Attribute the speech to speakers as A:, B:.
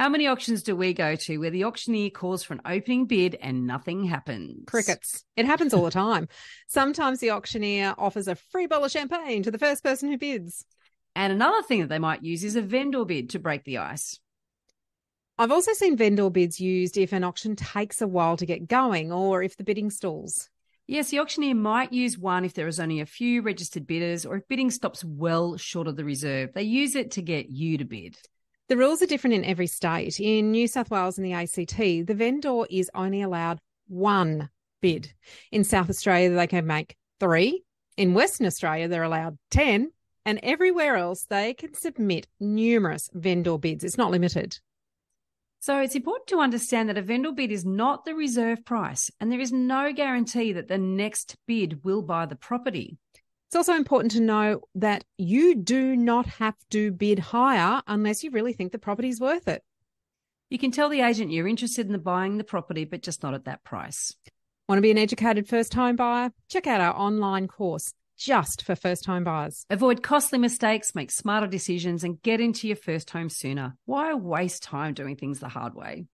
A: How many auctions do we go to where the auctioneer calls for an opening bid and nothing happens? Crickets. It happens all the time. Sometimes the auctioneer offers a free bottle of champagne to the first person who bids. And another thing that they might use is a vendor bid to break the ice. I've also seen vendor bids used if an auction takes a while to get going or if the bidding
B: stalls. Yes, the auctioneer might use one if there is only a few registered bidders or if bidding stops well short of the reserve. They use it to get you to bid.
A: The rules are different in every state. In New South Wales and the ACT, the vendor is only allowed one bid. In South Australia, they can make three. In Western Australia, they're allowed 10. And everywhere else, they can submit numerous vendor bids. It's not limited.
B: So it's important to understand that a vendor bid is not the reserve price, and there is no guarantee that the next bid will buy the property. It's also important to know
A: that you do not have to bid higher unless you really think the property is worth it. You can tell the agent you're interested in the buying the property, but just not at that price. Want to be an educated first home buyer? Check out our online course just for first home buyers. Avoid
B: costly mistakes, make smarter decisions, and get into your first home sooner. Why waste time doing things the hard way?